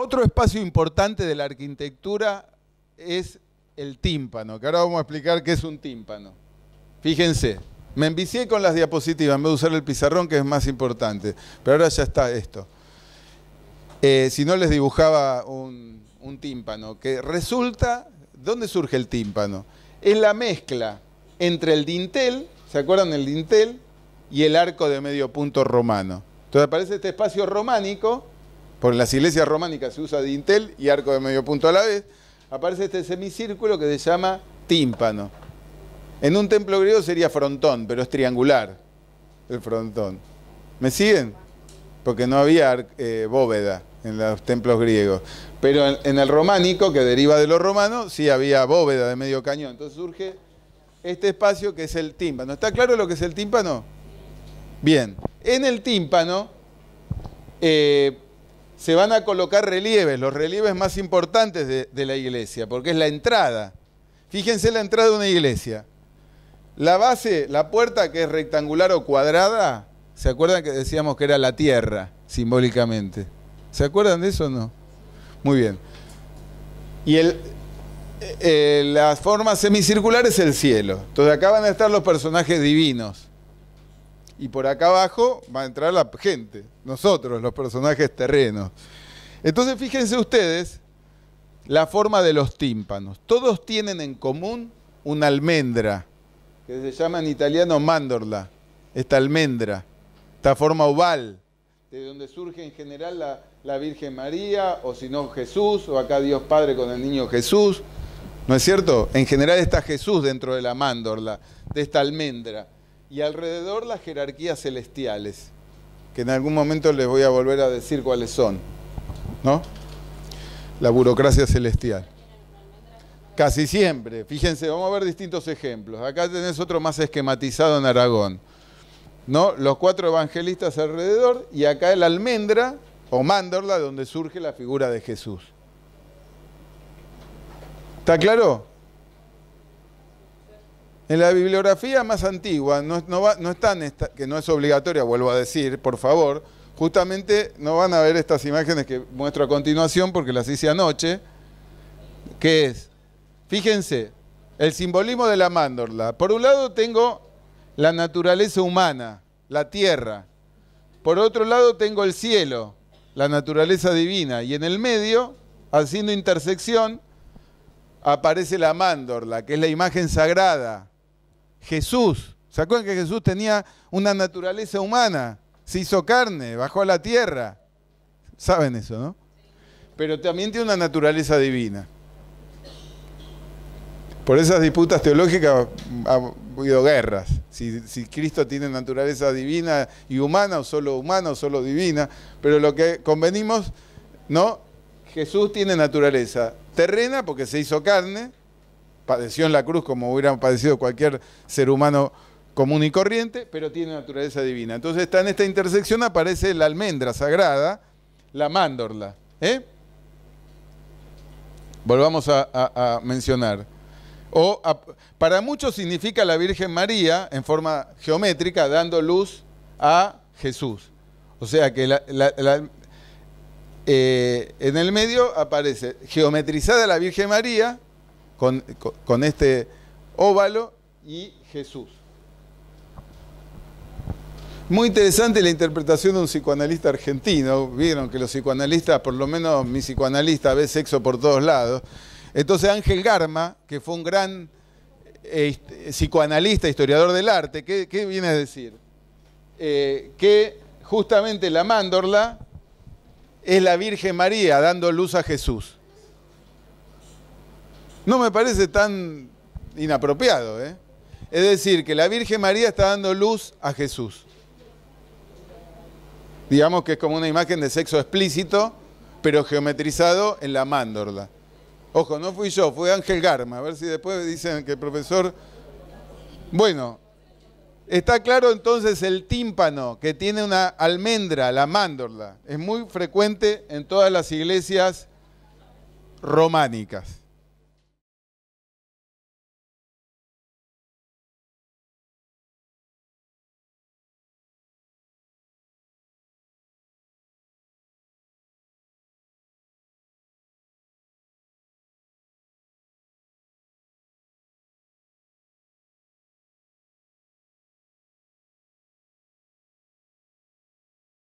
Otro espacio importante de la arquitectura es el tímpano, que ahora vamos a explicar qué es un tímpano. Fíjense, me envicié con las diapositivas, en vez de usar el pizarrón que es más importante, pero ahora ya está esto. Eh, si no les dibujaba un, un tímpano, que resulta, ¿dónde surge el tímpano? Es la mezcla entre el dintel, ¿se acuerdan el dintel? Y el arco de medio punto romano. Entonces aparece este espacio románico por las iglesias románicas se usa dintel y arco de medio punto a la vez. Aparece este semicírculo que se llama tímpano. En un templo griego sería frontón, pero es triangular el frontón. ¿Me siguen? Porque no había eh, bóveda en los templos griegos. Pero en, el románico, que deriva de los romanos, sí había bóveda de medio cañón. Entonces surge este espacio que es el tímpano. ¿Está claro lo que es el tímpano? Bien. En el tímpano eh, se van a colocar relieves, los relieves más importantes de, la iglesia, porque es la entrada. Fíjense la entrada de una iglesia. La base, la puerta que es rectangular o cuadrada, ¿se acuerdan que decíamos que era la tierra, simbólicamente? ¿Se acuerdan de eso o no? Muy bien. Y el, eh, eh la forma semicircular es el cielo. Entonces acá van a estar los personajes divinos y por acá abajo va a entrar la gente, nosotros, los personajes terrenos. Entonces fíjense ustedes la forma de los tímpanos. Todos tienen en común una almendra, que se llama en italiano mandorla, esta almendra, esta forma oval, de donde surge en general la, la Virgen María, o si no Jesús, o acá Dios Padre con el niño Jesús. ¿No es cierto? En general está Jesús dentro de la mandorla, de esta almendra y alrededor las jerarquías celestiales, que en algún momento les voy a volver a decir cuáles son, ¿no? La burocracia celestial. Casi siempre, fíjense, vamos a ver distintos ejemplos. Acá tenés otro más esquematizado en Aragón. ¿No? Los cuatro evangelistas alrededor y acá el almendra o mandorla donde surge la figura de Jesús. ¿Está claro? En la bibliografía más antigua, no, que no es obligatoria, vuelvo a decir, por favor, justamente no van a ver estas imágenes que muestro a continuación porque las hice anoche, que es, fíjense, el simbolismo de la mandorla. Por un lado tengo la naturaleza humana, la tierra. Por otro lado tengo el cielo, la naturaleza divina. Y en el medio, haciendo intersección, aparece la mandorla, que es la imagen sagrada, Jesús. ¿Se acuerdan que Jesús tenía una naturaleza humana? Se hizo carne, bajó a la tierra. Saben eso, ¿no? Pero también tiene una naturaleza divina. Por esas disputas teológicas ha habido guerras. Si, si Cristo tiene naturaleza divina y humana, o solo humana, o solo divina. Pero lo que convenimos, ¿no? Jesús tiene naturaleza terrena porque se hizo carne, padeció en la cruz como hubiera padecido cualquier ser humano común y corriente, pero tiene naturaleza divina. Entonces está en esta intersección, aparece la almendra sagrada, la mandorla. ¿eh? Volvamos a, mencionar. O para muchos significa la Virgen María en forma geométrica, dando luz a Jesús. O sea que eh, en el medio aparece geometrizada la Virgen María, con, este óvalo y Jesús. Muy interesante la interpretación de un psicoanalista argentino. Vieron que los psicoanalistas, por lo menos mi psicoanalista, ve sexo por todos lados. Entonces Ángel Garma, que fue un gran eh, psicoanalista, historiador del arte, ¿qué, viene a decir? Eh, que justamente la mandorla es la Virgen María dando luz a Jesús. No me parece tan inapropiado, ¿eh? Es decir, que la Virgen María está dando luz a Jesús. Digamos que es como una imagen de sexo explícito, pero geometrizado en la mándorla. Ojo, no fui yo, fue Ángel Garma. A ver si después dicen que el profesor... Bueno, está claro entonces el tímpano que tiene una almendra, la mándorla. Es muy frecuente en todas las iglesias románicas.